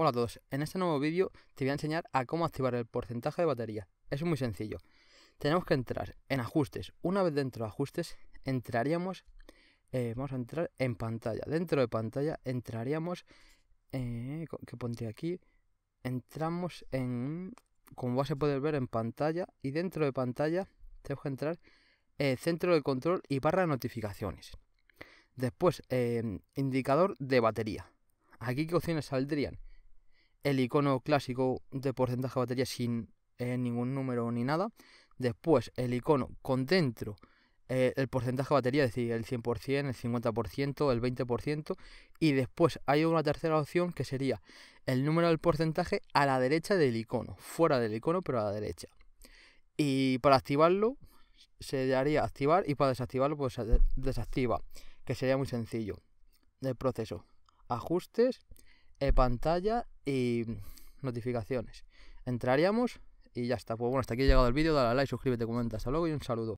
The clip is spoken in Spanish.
Hola a todos, en este nuevo vídeo te voy a enseñar a cómo activar el porcentaje de batería. Es muy sencillo. Tenemos que entrar en ajustes. Una vez dentro de ajustes, entraríamos, eh, vamos a entrar en pantalla. Dentro de pantalla entraríamos, eh, que pondría aquí, entramos en, como vas a poder ver en pantalla, y dentro de pantalla tenemos que entrar eh, centro de control y barra de notificaciones. Después, indicador de batería. Aquí qué opciones saldrían el icono clásico de porcentaje de batería sin eh, ningún número ni nada. Después el icono con dentro eh, el porcentaje de batería, es decir, el 100%, el 50%, el 20%. Y después hay una tercera opción que sería el número del porcentaje a la derecha del icono, fuera del icono pero a la derecha. Y para activarlo se daría activar y para desactivarlo pues desactiva, que sería muy sencillo. El proceso. Ajustes, eh, pantalla y notificaciones. Entraríamos y ya está. Pues bueno, hasta aquí ha llegado el vídeo. Dale a like, suscríbete, comenta. Hasta luego y un saludo.